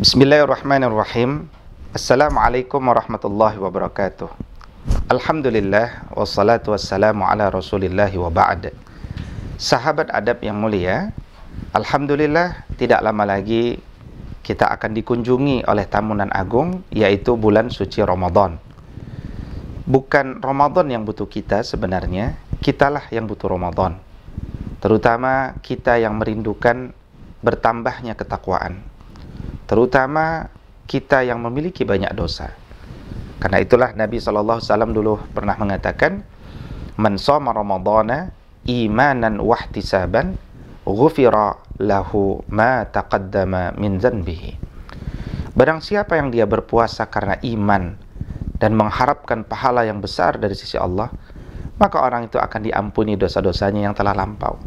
Bismillahirrahmanirrahim. Assalamualaikum warahmatullahi wabarakatuh. Alhamdulillah wassalatu wassalamu ala Rasulillahi wa ba'd. Sahabat adab yang mulia, alhamdulillah tidak lama lagi kita akan dikunjungi oleh tamunan agung yaitu bulan suci Ramadan. Bukan Ramadan yang butuh kita sebenarnya, kitalah yang butuh Ramadan. Terutama kita yang merindukan bertambahnya ketakwaan terutama kita yang memiliki banyak dosa. Karena itulah Nabi SAW alaihi wasallam dulu pernah mengatakan, "Man imanan wahtisaban, ghufira lahu ma taqaddama min zanbihi. Barang siapa yang dia berpuasa karena iman dan mengharapkan pahala yang besar dari sisi Allah, maka orang itu akan diampuni dosa-dosanya yang telah lampau.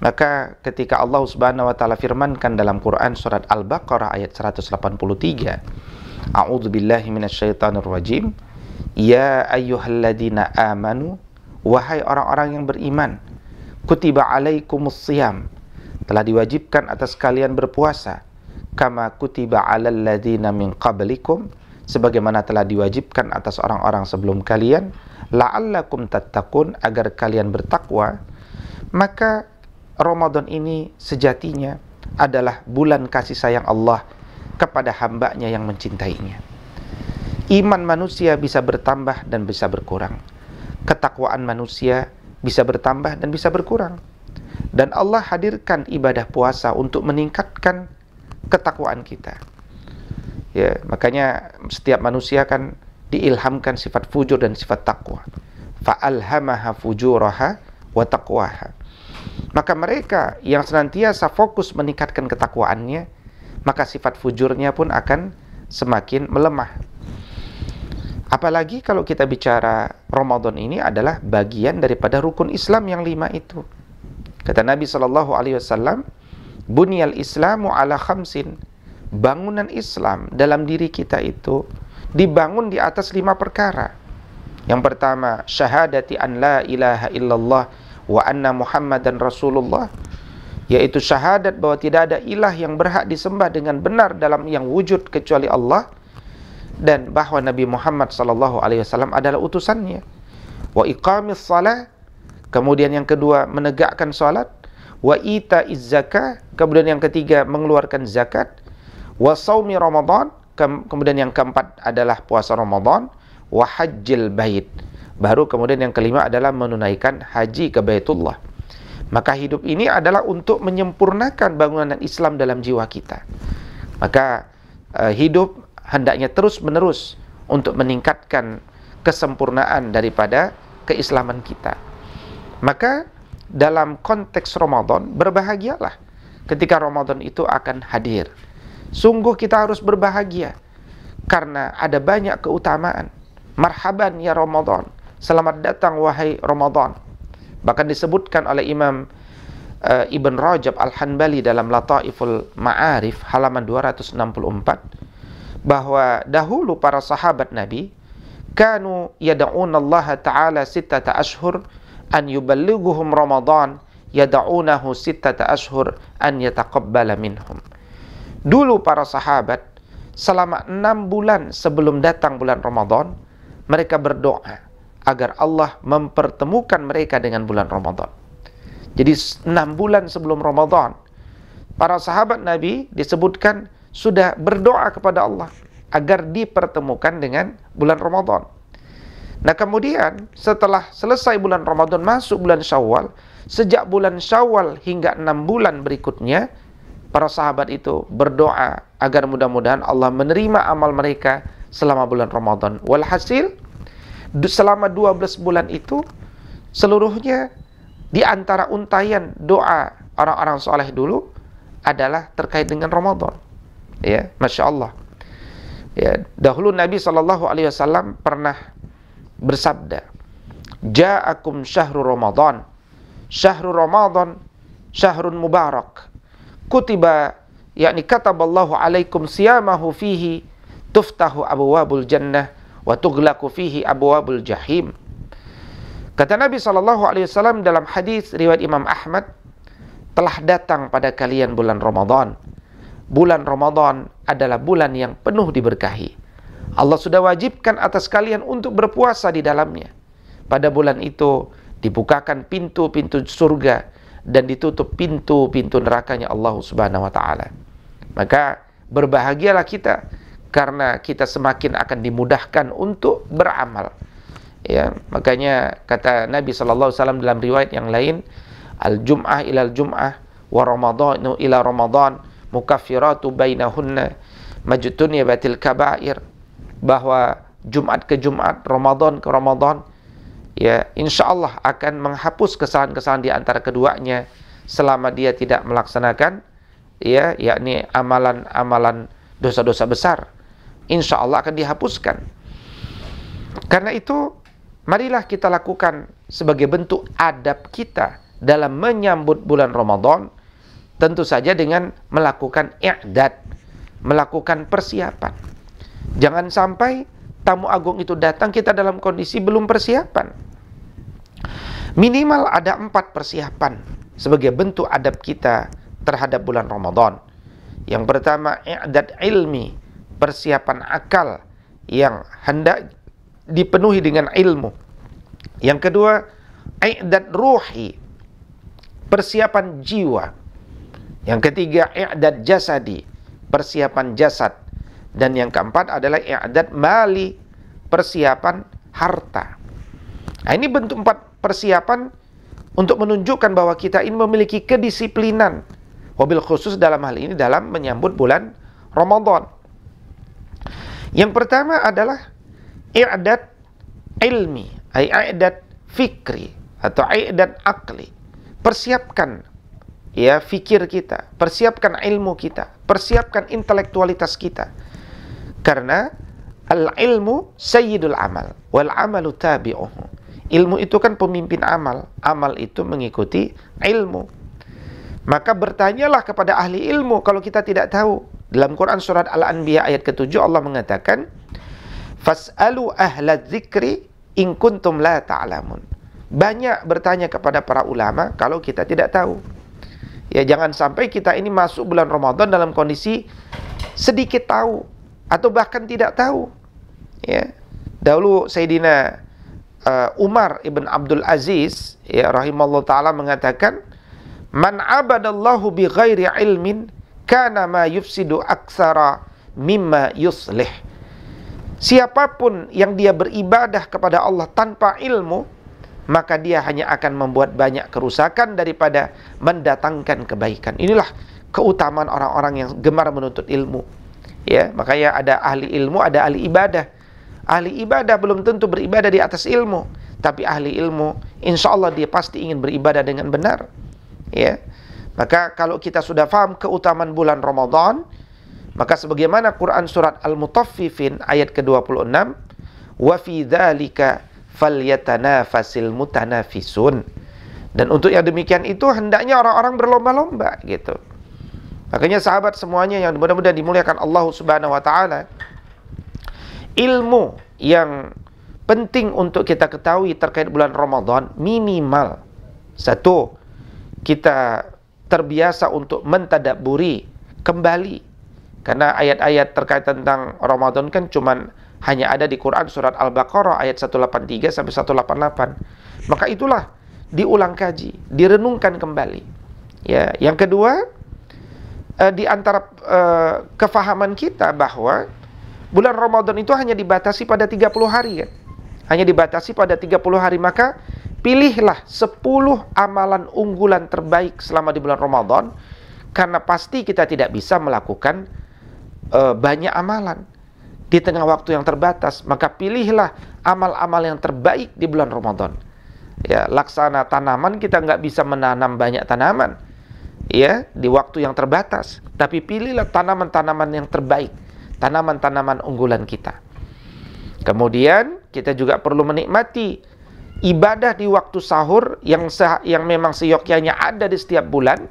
Maka ketika Allah Subhanahu wa taala firmankan dalam Quran surat Al-Baqarah ayat 183, A'udzu billahi minasyaitonir rajim. Ya ayyuhalladzina amanu, wahai orang-orang yang beriman, kutiba alaikumus siyam. Telah diwajibkan atas kalian berpuasa kama kutiba alal ladzina min qablikum sebagaimana telah diwajibkan atas orang-orang sebelum kalian la'allakum tattaqun agar kalian bertakwa maka Ramadan ini sejatinya adalah bulan kasih sayang Allah kepada hambanya yang mencintainya. Iman manusia bisa bertambah dan bisa berkurang. Ketakwaan manusia bisa bertambah dan bisa berkurang. Dan Allah hadirkan ibadah puasa untuk meningkatkan ketakwaan kita. Ya, makanya setiap manusia kan diilhamkan sifat fujur dan sifat takwa. Fa'alhamaha fujuraha wa taqwaha. Maka mereka yang senantiasa fokus meningkatkan ketakwaannya, maka sifat fujurnya pun akan semakin melemah. Apalagi kalau kita bicara Ramadan ini adalah bagian daripada rukun Islam yang lima itu. Kata Nabi Shallallahu Alaihi Wasallam, bunyal Islamu ala khamsin. Bangunan Islam dalam diri kita itu dibangun di atas lima perkara. Yang pertama, syahadati an la ilaha illallah wa anna muhammadan rasulullah yaitu syahadat bahwa tidak ada ilah yang berhak disembah dengan benar dalam yang wujud kecuali Allah dan bahwa Nabi Muhammad sallallahu alaihi wasallam adalah utusannya wa iqamis salat kemudian yang kedua menegakkan salat wa ita zakat kemudian yang ketiga mengeluarkan zakat wa saumi ramadan kemudian yang keempat adalah puasa ramadan wa hajjil bait Baru kemudian yang kelima adalah menunaikan haji ke Baitullah. Maka hidup ini adalah untuk menyempurnakan bangunan Islam dalam jiwa kita. Maka eh, hidup hendaknya terus-menerus untuk meningkatkan kesempurnaan daripada keislaman kita. Maka dalam konteks Ramadan berbahagialah ketika Ramadan itu akan hadir. Sungguh kita harus berbahagia karena ada banyak keutamaan. Marhaban ya Ramadan. Selamat datang wahai Ramadan. Bahkan disebutkan oleh Imam uh, Ibn Rajab Al-Hanbali dalam Lataiful Ma'arif halaman 264 bahwa dahulu para sahabat Nabi kanu yad'unallaha ta'ala sittata ashhur an yuballighuhum Ramadan yad'unahu sittata ashhur an yataqabbala minhum. Dulu para sahabat selama enam bulan sebelum datang bulan Ramadan mereka berdoa agar Allah mempertemukan mereka dengan bulan Ramadan. Jadi enam bulan sebelum Ramadan, para sahabat Nabi disebutkan sudah berdoa kepada Allah agar dipertemukan dengan bulan Ramadan. Nah kemudian setelah selesai bulan Ramadan masuk bulan Syawal, sejak bulan Syawal hingga enam bulan berikutnya, para sahabat itu berdoa agar mudah-mudahan Allah menerima amal mereka selama bulan Ramadan. Walhasil, selama 12 bulan itu seluruhnya di antara untayan doa orang-orang soleh dulu adalah terkait dengan Ramadan. Ya, masya Allah. Ya, dahulu Nabi saw pernah bersabda, Ja'akum syahrul Ramadan, syahrul Ramadan, syahrul mubarak. Kutiba, yakni kataballahu alaikum siyamahu fihi tuftahu abu wabul jannah wa tughlaqu fihi abwabul jahim. Kata Nabi Shallallahu alaihi wasallam dalam hadis riwayat Imam Ahmad, telah datang pada kalian bulan Ramadan. Bulan Ramadan adalah bulan yang penuh diberkahi. Allah sudah wajibkan atas kalian untuk berpuasa di dalamnya. Pada bulan itu dibukakan pintu-pintu surga dan ditutup pintu-pintu nerakanya Allah Subhanahu wa taala. Maka berbahagialah kita karena kita semakin akan dimudahkan untuk beramal. Ya, makanya kata Nabi sallallahu alaihi dalam riwayat yang lain, al-jum'ah ilal jum'ah wa ramadhanu ila ramadhan mukaffiratu bainahunna ba'til kaba'ir bahwa Jumat ke Jumat, Ramadan ke Ramadan ya Insya Allah akan menghapus kesalahan-kesalahan di antara keduanya selama dia tidak melaksanakan ya yakni amalan-amalan dosa-dosa besar insya Allah akan dihapuskan. Karena itu, marilah kita lakukan sebagai bentuk adab kita dalam menyambut bulan Ramadan, tentu saja dengan melakukan i'dad, melakukan persiapan. Jangan sampai tamu agung itu datang kita dalam kondisi belum persiapan. Minimal ada empat persiapan sebagai bentuk adab kita terhadap bulan Ramadan. Yang pertama, i'dad ilmi, persiapan akal yang hendak dipenuhi dengan ilmu. Yang kedua, i'dad ruhi, persiapan jiwa. Yang ketiga, i'dad jasadi, persiapan jasad. Dan yang keempat adalah i'dad mali, persiapan harta. Nah, ini bentuk empat persiapan untuk menunjukkan bahwa kita ini memiliki kedisiplinan. Wabil khusus dalam hal ini dalam menyambut bulan Ramadan. Yang pertama adalah i'dad ilmi, ai i'dad fikri atau i'dad akli. Persiapkan ya fikir kita, persiapkan ilmu kita, persiapkan intelektualitas kita. Karena al-ilmu sayyidul amal wal amalu tabi'uhu. Ilmu itu kan pemimpin amal, amal itu mengikuti ilmu. Maka bertanyalah kepada ahli ilmu kalau kita tidak tahu dalam Quran surat Al-Anbiya ayat ke-7 Allah mengatakan, "Fas'alu ahla dzikri in kuntum la ta'lamun." Banyak bertanya kepada para ulama kalau kita tidak tahu. Ya jangan sampai kita ini masuk bulan Ramadan dalam kondisi sedikit tahu atau bahkan tidak tahu. Ya. Dahulu Sayyidina uh, Umar ibn Abdul Aziz ya rahimallahu taala mengatakan, "Man abadallahu bi ghairi ilmin kana ma yufsidu aksara mimma yuslih. Siapapun yang dia beribadah kepada Allah tanpa ilmu, maka dia hanya akan membuat banyak kerusakan daripada mendatangkan kebaikan. Inilah keutamaan orang-orang yang gemar menuntut ilmu. Ya, makanya ada ahli ilmu, ada ahli ibadah. Ahli ibadah belum tentu beribadah di atas ilmu, tapi ahli ilmu insya Allah dia pasti ingin beribadah dengan benar. Ya. Maka kalau kita sudah paham keutamaan bulan Ramadan, maka sebagaimana Quran surat Al-Mutaffifin ayat ke-26, wa fi dzalika falyatanafasil mutanafisun. Dan untuk yang demikian itu hendaknya orang-orang berlomba-lomba gitu. Makanya sahabat semuanya yang mudah-mudahan dimuliakan Allah Subhanahu wa taala, ilmu yang penting untuk kita ketahui terkait bulan Ramadan minimal satu kita terbiasa untuk mentadaburi kembali karena ayat-ayat terkait tentang Ramadan kan cuman hanya ada di Quran surat Al-Baqarah ayat 183 sampai 188. Maka itulah diulang kaji, direnungkan kembali. Ya, yang kedua eh, di antara eh, kefahaman kita bahwa bulan Ramadan itu hanya dibatasi pada 30 hari kan. Hanya dibatasi pada 30 hari maka Pilihlah 10 amalan unggulan terbaik selama di bulan Ramadan karena pasti kita tidak bisa melakukan e, banyak amalan di tengah waktu yang terbatas, maka pilihlah amal-amal yang terbaik di bulan Ramadan. Ya, laksana tanaman kita nggak bisa menanam banyak tanaman. Ya, di waktu yang terbatas, tapi pilihlah tanaman-tanaman yang terbaik, tanaman-tanaman unggulan kita. Kemudian kita juga perlu menikmati ibadah di waktu sahur yang se- yang memang seyogyanya ada di setiap bulan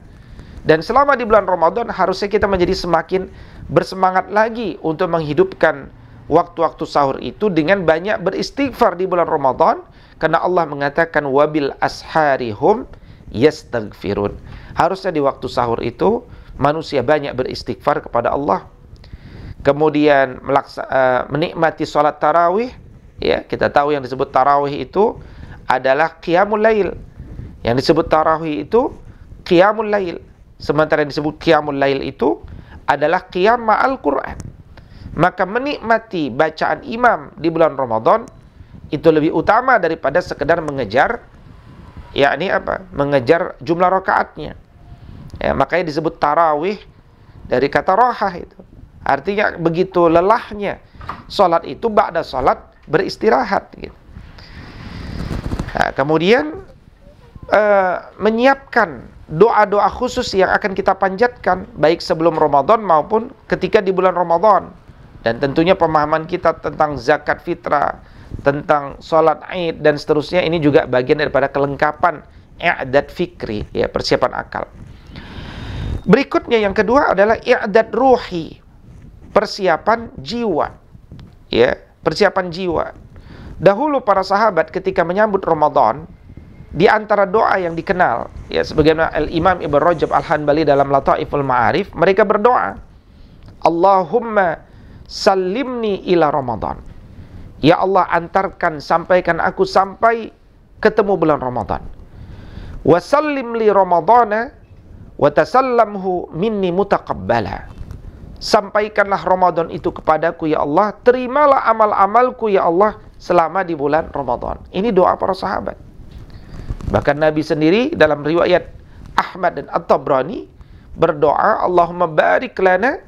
dan selama di bulan Ramadan harusnya kita menjadi semakin bersemangat lagi untuk menghidupkan waktu-waktu sahur itu dengan banyak beristighfar di bulan Ramadan karena Allah mengatakan wabil asharihum yastaghfirun. Harusnya di waktu sahur itu manusia banyak beristighfar kepada Allah. Kemudian melaksa, uh, menikmati salat tarawih ya kita tahu yang disebut tarawih itu adalah qiyamul lail yang disebut tarawih itu qiyamul lail sementara yang disebut qiyamul lail itu adalah qiyam ma'al Qur'an maka menikmati bacaan imam di bulan Ramadan itu lebih utama daripada sekedar mengejar yakni apa mengejar jumlah rakaatnya ya, makanya disebut tarawih dari kata rohah itu artinya begitu lelahnya salat itu ba'da salat beristirahat gitu. Nah, kemudian uh, menyiapkan doa-doa khusus yang akan kita panjatkan baik sebelum Ramadan maupun ketika di bulan Ramadan. Dan tentunya pemahaman kita tentang zakat fitrah, tentang sholat Id dan seterusnya ini juga bagian daripada kelengkapan i'dad fikri, ya persiapan akal. Berikutnya yang kedua adalah i'dad ruhi, persiapan jiwa. Ya, persiapan jiwa. Dahulu para sahabat ketika menyambut Ramadan, di antara doa yang dikenal, ya sebagaimana Al-Imam Ibn Rajab Al-Hanbali dalam Lataiful Ma'arif, mereka berdoa, Allahumma salimni ila Ramadan. Ya Allah, antarkan, sampaikan aku sampai ketemu bulan Ramadan. Wasallim li Ramadana wa minni mutaqabbala. Sampaikanlah Ramadan itu kepadaku ya Allah, terimalah amal-amalku ya Allah selama di bulan Ramadan. Ini doa para sahabat. Bahkan Nabi sendiri dalam riwayat Ahmad dan At-Tabrani berdoa Allahumma barik lana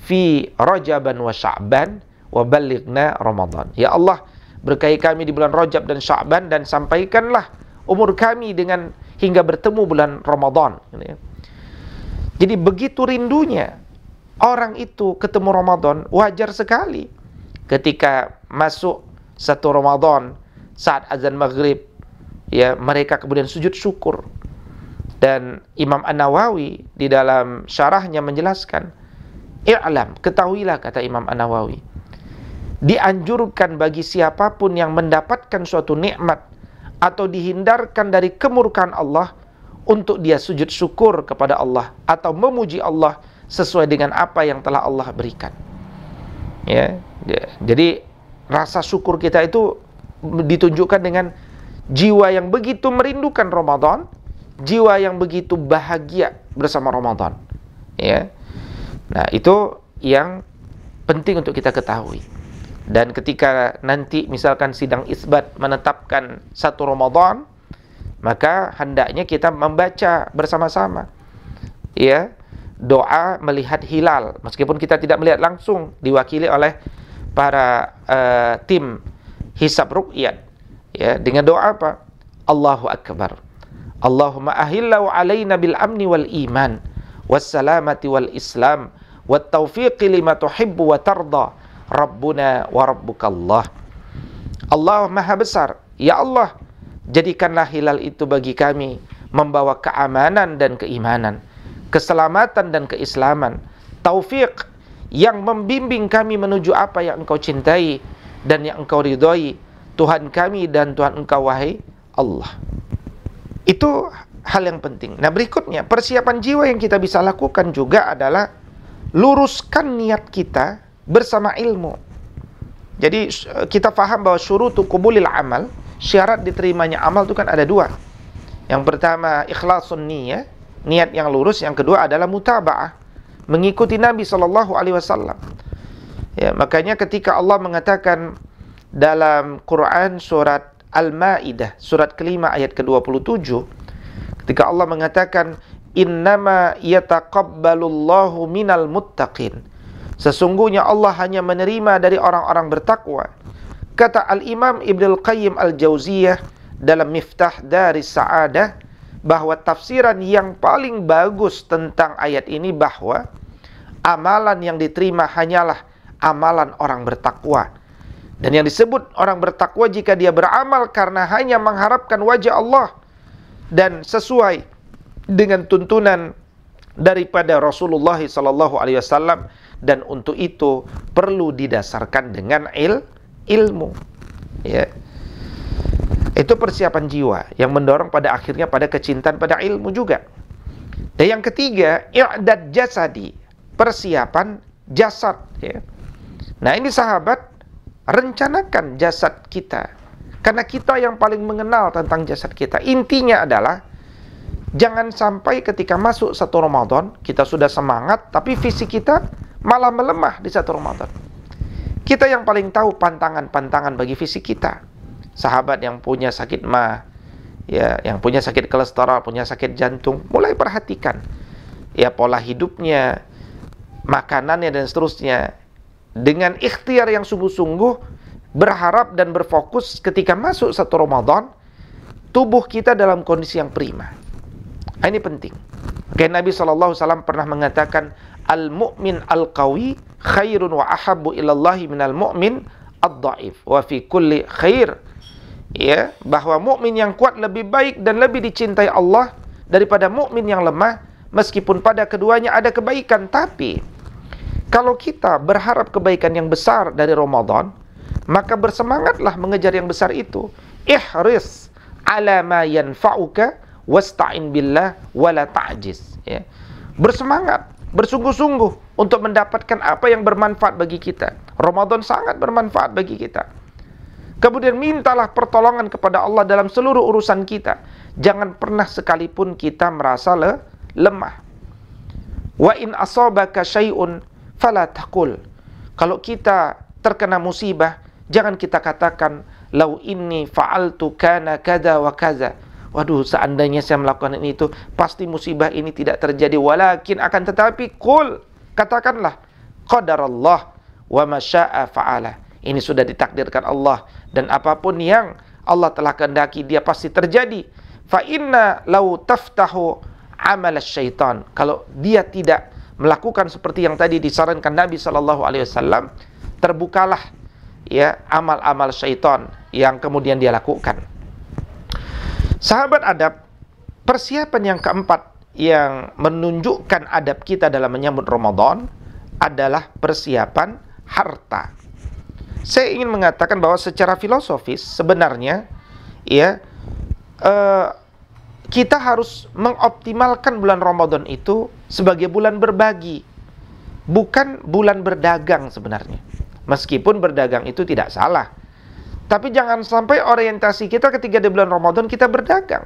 fi Rajaban wa Sya'ban wa balighna Ramadan. Ya Allah, berkahi kami di bulan Rajab dan Sya'ban dan sampaikanlah umur kami dengan hingga bertemu bulan Ramadan. Jadi begitu rindunya orang itu ketemu Ramadan wajar sekali ketika masuk satu Ramadan saat azan maghrib ya mereka kemudian sujud syukur dan Imam An Nawawi di dalam syarahnya menjelaskan alam ketahuilah kata Imam An Nawawi dianjurkan bagi siapapun yang mendapatkan suatu nikmat atau dihindarkan dari kemurkaan Allah untuk dia sujud syukur kepada Allah atau memuji Allah sesuai dengan apa yang telah Allah berikan. Ya, ya, jadi rasa syukur kita itu ditunjukkan dengan jiwa yang begitu merindukan Ramadan, jiwa yang begitu bahagia bersama Ramadan. Ya. Nah, itu yang penting untuk kita ketahui. Dan ketika nanti misalkan sidang isbat menetapkan satu Ramadan, maka hendaknya kita membaca bersama-sama. Ya, doa melihat hilal meskipun kita tidak melihat langsung diwakili oleh para uh, tim hisab rukyat ya dengan doa apa Allahu akbar Allahumma ahillau alaina bil amni wal iman was salamati wal islam wat taufiqi lima tuhibbu wa tarda rabbuna wa rabbukallah Allah maha besar ya Allah jadikanlah hilal itu bagi kami membawa keamanan dan keimanan keselamatan dan keislaman, taufik yang membimbing kami menuju apa yang Engkau cintai dan yang Engkau ridhoi, Tuhan kami dan Tuhan Engkau wahai Allah. Itu hal yang penting. Nah, berikutnya persiapan jiwa yang kita bisa lakukan juga adalah luruskan niat kita bersama ilmu. Jadi eh, kita faham bahwa syurutu kubulil amal, syarat diterimanya amal itu kan ada dua. Yang pertama ikhlasun niyah, niat yang lurus. Yang kedua adalah mutaba'ah, mengikuti Nabi Shallallahu Alaihi Wasallam. Ya, makanya ketika Allah mengatakan dalam Quran surat Al-Maidah, surat kelima ayat ke-27, ketika Allah mengatakan innama yataqabbalullahu minal muttaqin. Sesungguhnya Allah hanya menerima dari orang-orang bertakwa. Kata Al-Imam Ibnu Al-Qayyim Al-Jauziyah dalam Miftah dari Sa'adah, bahwa tafsiran yang paling bagus tentang ayat ini bahwa amalan yang diterima hanyalah amalan orang bertakwa. Dan yang disebut orang bertakwa jika dia beramal karena hanya mengharapkan wajah Allah dan sesuai dengan tuntunan daripada Rasulullah sallallahu alaihi wasallam dan untuk itu perlu didasarkan dengan il ilmu. Ya. Itu persiapan jiwa yang mendorong pada akhirnya pada kecintaan pada ilmu juga. Dan yang ketiga, i'dad jasadi, persiapan jasad ya. Nah, ini sahabat rencanakan jasad kita. Karena kita yang paling mengenal tentang jasad kita. Intinya adalah jangan sampai ketika masuk satu Ramadan kita sudah semangat tapi fisik kita malah melemah di satu Ramadan. Kita yang paling tahu pantangan-pantangan bagi fisik kita sahabat yang punya sakit ma ya yang punya sakit kolesterol punya sakit jantung mulai perhatikan ya pola hidupnya makanannya dan seterusnya dengan ikhtiar yang sungguh-sungguh berharap dan berfokus ketika masuk satu Ramadan tubuh kita dalam kondisi yang prima nah, ini penting Oke, Nabi SAW pernah mengatakan Al-mu'min al-qawi khairun wa ahabbu ilallahi minal mu'min ad-da'if wa fi kulli khair ya bahwa mukmin yang kuat lebih baik dan lebih dicintai Allah daripada mukmin yang lemah meskipun pada keduanya ada kebaikan tapi kalau kita berharap kebaikan yang besar dari Ramadan maka bersemangatlah mengejar yang besar itu ihris ala ma yanfa'uka wasta'in billah wala ta'jiz ya bersemangat bersungguh-sungguh untuk mendapatkan apa yang bermanfaat bagi kita Ramadan sangat bermanfaat bagi kita Kemudian mintalah pertolongan kepada Allah dalam seluruh urusan kita. Jangan pernah sekalipun kita merasa le lemah. Wa in asabaka syai'un fala taqul. Kalau kita terkena musibah, jangan kita katakan lau ini fa'altu kana kada wa Waduh, seandainya saya melakukan ini itu, pasti musibah ini tidak terjadi. Walakin akan tetapi kul, katakanlah qadarallah wa masya'a fa'ala. Ini sudah ditakdirkan Allah dan apapun yang Allah telah kehendaki dia pasti terjadi. Fa inna lau taftahu amal syaitan. Kalau dia tidak melakukan seperti yang tadi disarankan Nabi Shallallahu alaihi wasallam, terbukalah ya amal-amal syaitan yang kemudian dia lakukan. Sahabat adab, persiapan yang keempat yang menunjukkan adab kita dalam menyambut Ramadan adalah persiapan harta. Saya ingin mengatakan bahwa secara filosofis sebenarnya ya eh, kita harus mengoptimalkan bulan Ramadan itu sebagai bulan berbagi, bukan bulan berdagang sebenarnya. Meskipun berdagang itu tidak salah. Tapi jangan sampai orientasi kita ketika di bulan Ramadan kita berdagang.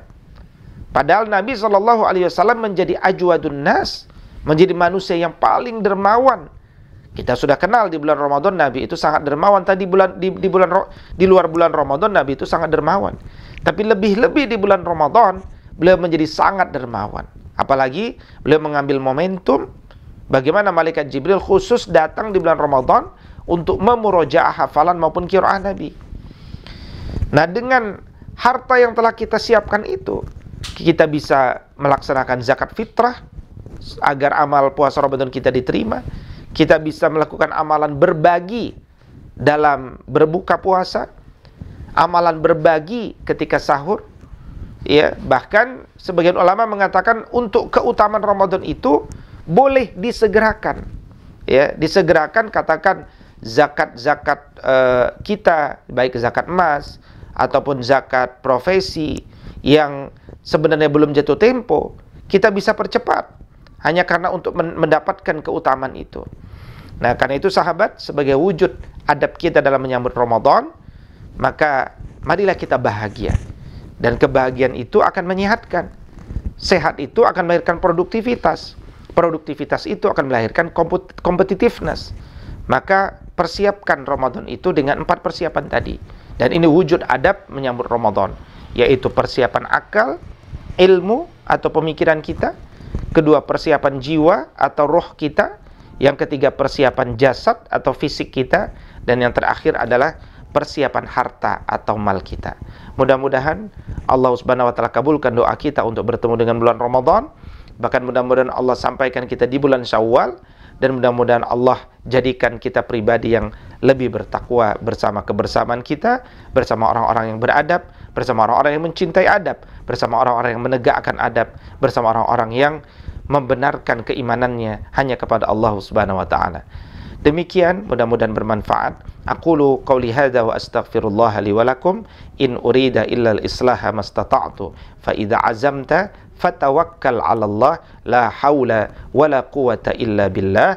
Padahal Nabi Shallallahu alaihi wasallam menjadi ajwadun nas, menjadi manusia yang paling dermawan, kita sudah kenal di bulan Ramadan Nabi itu sangat dermawan. Tadi bulan di, di bulan di luar bulan Ramadan Nabi itu sangat dermawan. Tapi lebih-lebih di bulan Ramadan beliau menjadi sangat dermawan. Apalagi beliau mengambil momentum bagaimana malaikat Jibril khusus datang di bulan Ramadan untuk memurojaah hafalan maupun qiraah Nabi. Nah, dengan harta yang telah kita siapkan itu, kita bisa melaksanakan zakat fitrah agar amal puasa Ramadan kita diterima kita bisa melakukan amalan berbagi dalam berbuka puasa, amalan berbagi ketika sahur, ya bahkan sebagian ulama mengatakan untuk keutamaan Ramadan itu boleh disegerakan, ya disegerakan katakan zakat-zakat uh, kita baik zakat emas ataupun zakat profesi yang sebenarnya belum jatuh tempo kita bisa percepat hanya karena untuk mendapatkan keutamaan itu. Nah, karena itu sahabat sebagai wujud adab kita dalam menyambut Ramadan, maka marilah kita bahagia. Dan kebahagiaan itu akan menyehatkan. Sehat itu akan melahirkan produktivitas. Produktivitas itu akan melahirkan competitiveness. Maka persiapkan Ramadan itu dengan empat persiapan tadi. Dan ini wujud adab menyambut Ramadan, yaitu persiapan akal, ilmu atau pemikiran kita, kedua persiapan jiwa atau roh kita, yang ketiga persiapan jasad atau fisik kita, dan yang terakhir adalah persiapan harta atau mal kita. Mudah-mudahan Allah Subhanahu wa taala kabulkan doa kita untuk bertemu dengan bulan Ramadan, bahkan mudah-mudahan Allah sampaikan kita di bulan Syawal dan mudah-mudahan Allah jadikan kita pribadi yang lebih bertakwa bersama kebersamaan kita, bersama orang-orang yang beradab, bersama orang-orang yang mencintai adab, bersama orang-orang yang menegakkan adab, bersama orang-orang yang membenarkan keimanannya hanya kepada Allah Subhanahu wa taala. Demikian mudah-mudahan bermanfaat. Aqulu qauli hadza wa astaghfirullah li wa lakum in urida illa al-islaha mastata'tu fa idza azamta fatawakkal 'ala Allah la haula wala quwwata illa billah